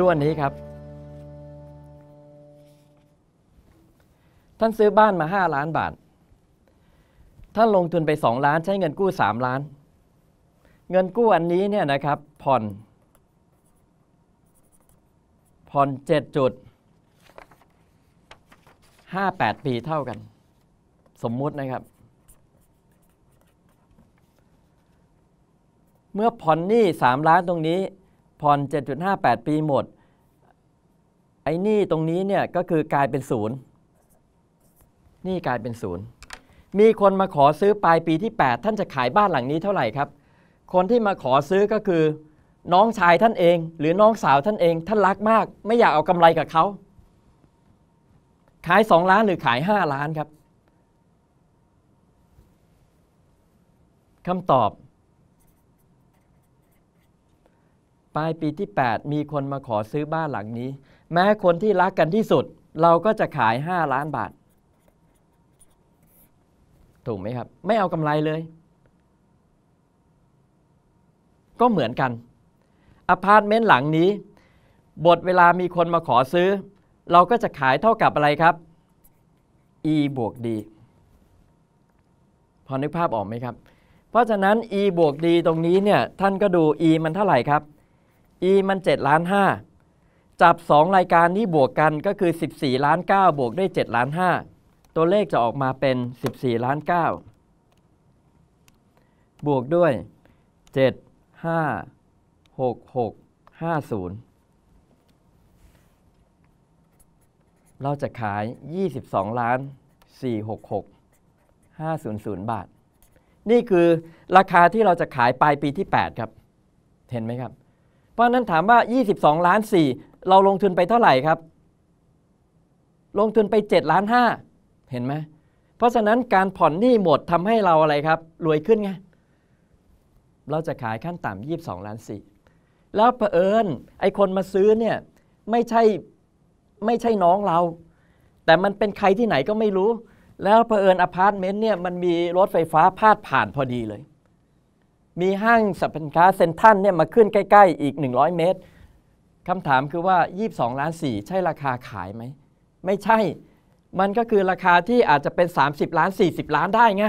รุ่วนี้ครับ ท่านซื้อบ้านมา 5 ล้านบาทท่านลงทุนไป 2 ล้านใช้เงินกู้ 3 ล้าน เงินกู้อันนี้เนี่ยนะครับผ่อนผ่อน7จุด58 ปีเท่ากัน สมมุตินะครับ เมื่อผ่อนหนี้ 3 ล้านตรงนี้ผ่อน7.58ปีหมด ไอ้นี่ตรงนี้เนี่ยก็คือกลายเป็นศูนย์นี่กลายเป็นศูนย์มีคนมาขอซื้อปลายปีที่ 8 ท่านจะขายบ้านหลังนี้เท่าไหร่ครับ คนที่มาขอซื้อก็คือ น้องชายท่านเอง หรือน้องสาวท่านเอง ท่านรักมาก ไม่อยากเอากำไรกับเขาขาย2ล้านหรือขาย5ล้านครับคำตอบปลายปีที่ 8 มีคนมาขอซื้อบ้านหลังนี้ แม้คนที่รักกันที่สุด เราก็จะขาย 5 ล้านบาท ถูกไหมครับไม่เอากำไรเลย ก็เหมือนกัน อพาร์ตเมนต์หลังนี้ บทเวลามีคนมาขอซื้อ เราก็จะขายเท่ากับอะไรครับ e บวก d พอนึกภาพออกไหมครับ เพราะฉะนั้น e บวก d ตรงนี้เนี่ยท่านก็ดู e มันเท่าไหร่ครับ E มัน7ล้าน5 จับ 2 รายการนี้บวกกันก็คือ 14 ล้าน 9 บวกด้วย7ล้าน5 ตัวเลขจะออกมาเป็น 14 ล้าน 9 บวกด้วย 7 5 6 6 50 เราจะขาย 22 ล้าน 466 500 บาท นี่คือราคาที่เราจะขายปลายปีที่ 8 ครับ เห็นไหมครับราะนั้นถามว่า 22 ล้าน4เราลงทุนไปเท่าไหร่ครับ ลงทุนไป7ล้าน5เห็นไหม เพราะฉะนั้นการผ่อนหนี้หมดทำให้เราอะไรครับ รวยขึ้นไง เราจะขายขั้นต่ำ22 ล้าน 4 แล้วเผอิญไอ้คนมาซื้อเนี่ยไม่ใช่ไม่ใช่น้องเรา แต่มันเป็นใครที่ไหนก็ไม่รู้ แล้วเผอิญอพาร์ตเมนต์เนี่ยมันมีรถไฟฟ้าพาดผ่านพอดีเลยมีห้างสรรพสินค้าเซนทันเนี่ยมาขึ้นใกล้ๆอีก 100 เมตร คำถามคือว่า 22 ล้าน 4 ใช่ราคาขายไหม ไม่ใช่ มันก็คือราคาที่อาจจะเป็น 30 ล้าน 40 ล้านได้ไง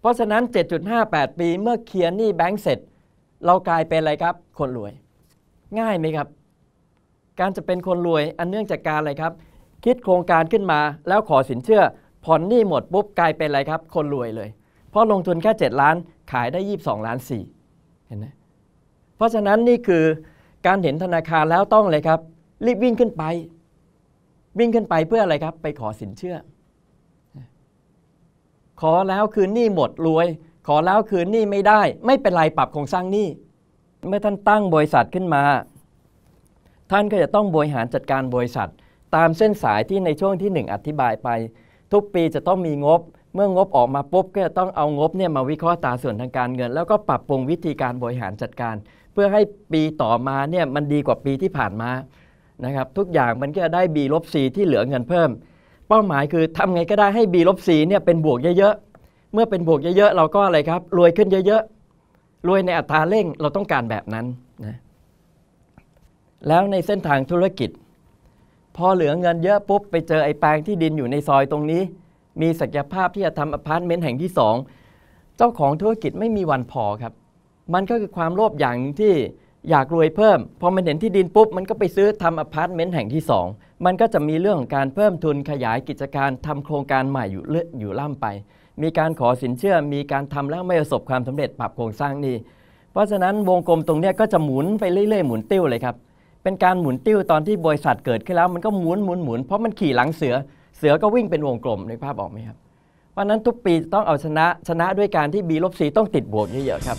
เพราะฉะนั้น 7.58 ปีเมื่อเคลียร์หนี้แบงก์เสร็จ เรากลายเป็นอะไรครับ คนรวย ง่ายไหมครับ การจะเป็นคนรวยอันเนื่องจากการอะไรครับ คิดโครงการขึ้นมาแล้วขอสินเชื่อผ่อนหนี้หมดปุ๊บกลายเป็นอะไรครับ คนรวยเลย เพราะลงทุนแค่7ล้านขายได้22ล้านสี่เห็นไหมเพราะฉะนั้นนี่คือการเห็นธนาคารแล้วต้องเลยครับรีบวิ่งขึ้นไป วิ่งขึ้นไปเพื่ออะไรครับไปขอสินเชื่อ ขอแล้วคืนหนี้หมดรวย ขอแล้วคืนหนี้ไม่ได้ ไม่เป็นไรปรับโครงสร้างหนี้เมื่อท่านตั้งบริษัทขึ้นมา ท่านก็จะต้องบริหารจัดการบริษัทตามเส้นสายที่ในช่วงที่ 1 อธิบายไป ทุกปีจะต้องมีงบเมื่องบออกมาปุ๊บก็จะต้องเอางบเนี่ยมาวิเคราะห์ตาส่วนทางการเงิน แล้วก็ปรับปรุงวิธีการบริหารจัดการ เพื่อให้ปีต่อมาเนี่ยมันดีกว่าปีที่ผ่านมานะครับ ทุกอย่างมันก็จะได้ B ลบ C ที่เหลือเงินเพิ่ม เป้าหมายคือทำไงก็ได้ให้ B ลบ C เนี่ยเป็นบวกเยอะๆเมื่อเป็นบวกเยอะๆเราก็อะไรครับ รวยขึ้นเยอะๆรวยในอัตราเร่งเราต้องการแบบนั้นนะแล้วในเส้นทางธุรกิจ พอเหลือเงินเยอะปุ๊บไปเจอไอ้แปลงที่ดินอยู่ในซอยตรงนี้มีศักยภาพที่จะทำอพาร์ตเมนต์แห่งที่ 2 เจ้าของธุรกิจไม่มีวันพอครับ มันก็คือความโลภอย่างที่อยากรวยเพิ่ม พอมันเห็นที่ดินปุ๊บ มันก็ไปซื้อทำอพาร์ตเมนต์แห่งที่ 2 มันก็จะมีเรื่องของการเพิ่มทุนขยายกิจการทำโครงการใหม่อยู่เลื่ออยู่ล่าไป มีการขอสินเชื่อมีการทำแล้วไม่ประสบความสำเร็จปรับโครงสร้างนี่เพราะฉะนั้นวงกลมตรงนี้ก็จะหมุนไปเรื่อยๆหมุนติ้วเลยครับ เป็นการหมุนติ้วตอนที่บริษัทเกิดขึ้นแล้วมันก็หมุนหมุนหมุนเพราะมันขี่หลังเสือเสือก็วิ่งเป็นวงกลมในภาพออกไหมครับเพราะนั้นทุกปีต้องเอาชนะชนะด้วยการที่ b ลบ c ต้องติดบวกเยอะๆครับ